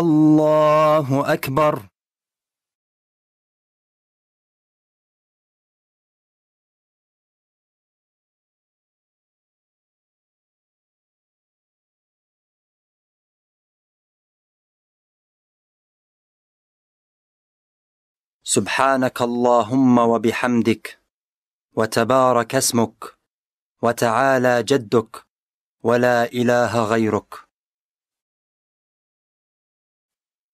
الله أكبر سبحانك اللهم وبحمدك وتبارك اسمك وتعالى جدك ولا إله غيرك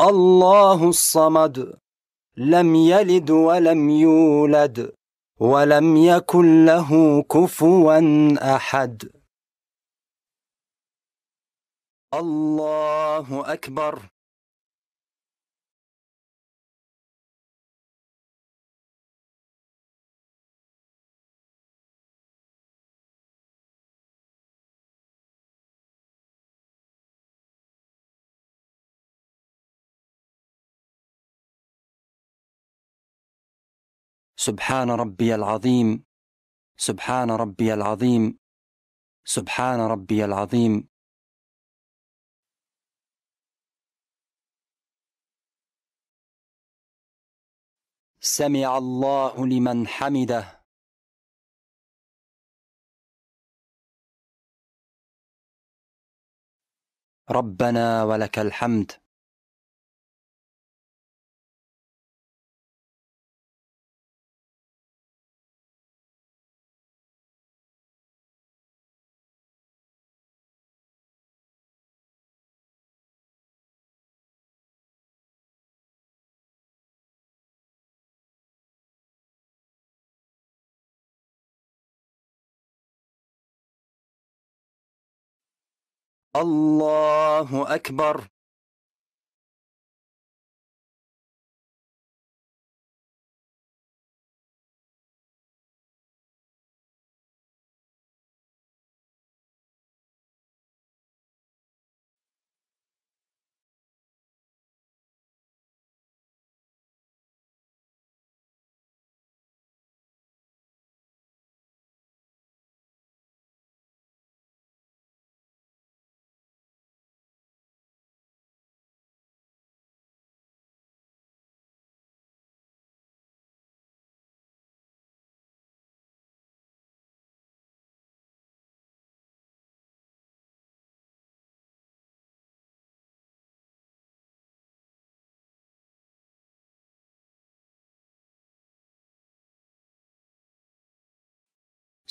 الله الصمد لم يلد ولم يولد ولم يكن له كفوا أحد الله أكبر سبحان ربي العظيم سبحان ربي العظيم سبحان ربي العظيم سمع الله لمن حمده ربنا ولك الحمد الله أكبر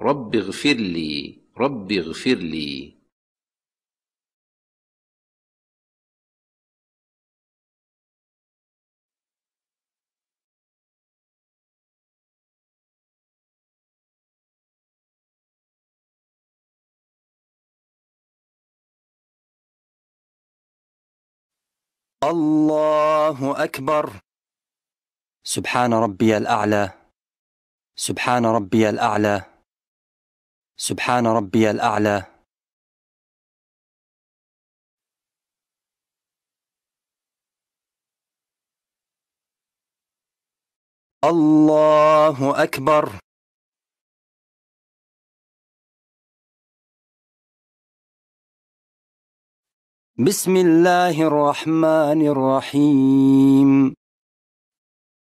رب اغفر لي رب اغفر لي الله أكبر سبحان ربي الأعلى سبحان ربي الأعلى سبحان ربي الأعلى الله أكبر بسم الله الرحمن الرحيم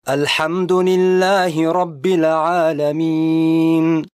الحمد لله رب العالمين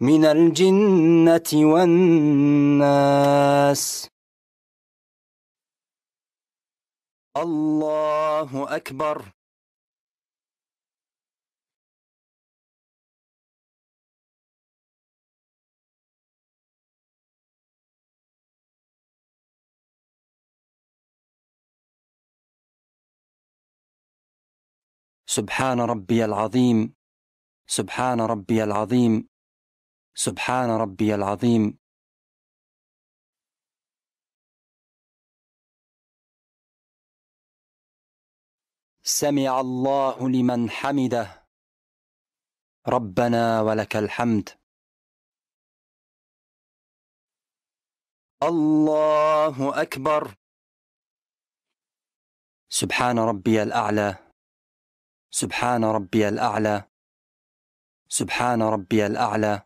من الجنة والناس الله أكبر سبحان ربي العظيم سبحان ربي العظيم سبحان ربي العظيم سمع الله لمن حمده ربنا ولك الحمد الله اكبر سبحان ربي الاعلى سبحان ربي الاعلى سبحان ربي الاعلى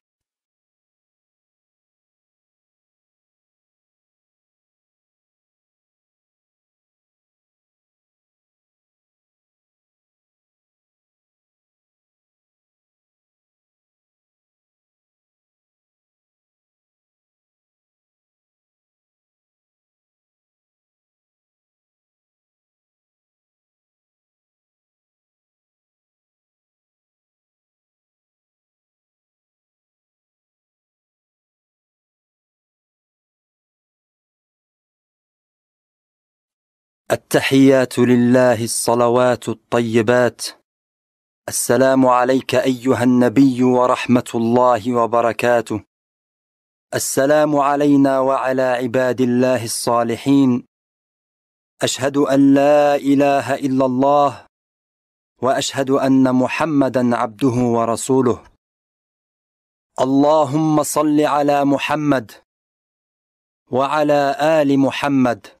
التحيات لله الصلوات الطيبات السلام عليك ايها النبي ورحمه الله وبركاته السلام علينا وعلى عباد الله الصالحين اشهد ان لا اله الا الله واشهد ان محمدا عبده ورسوله اللهم صل على محمد وعلى ال محمد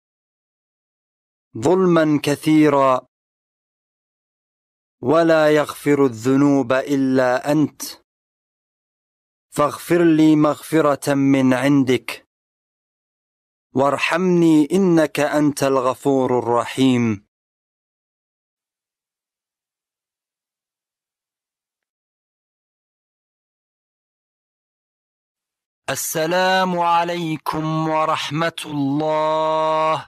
ظلما كثيرا ولا يغفر الذنوب إلا أنت فاغفر لي مغفرة من عندك وارحمني إنك أنت الغفور الرحيم السلام عليكم ورحمة الله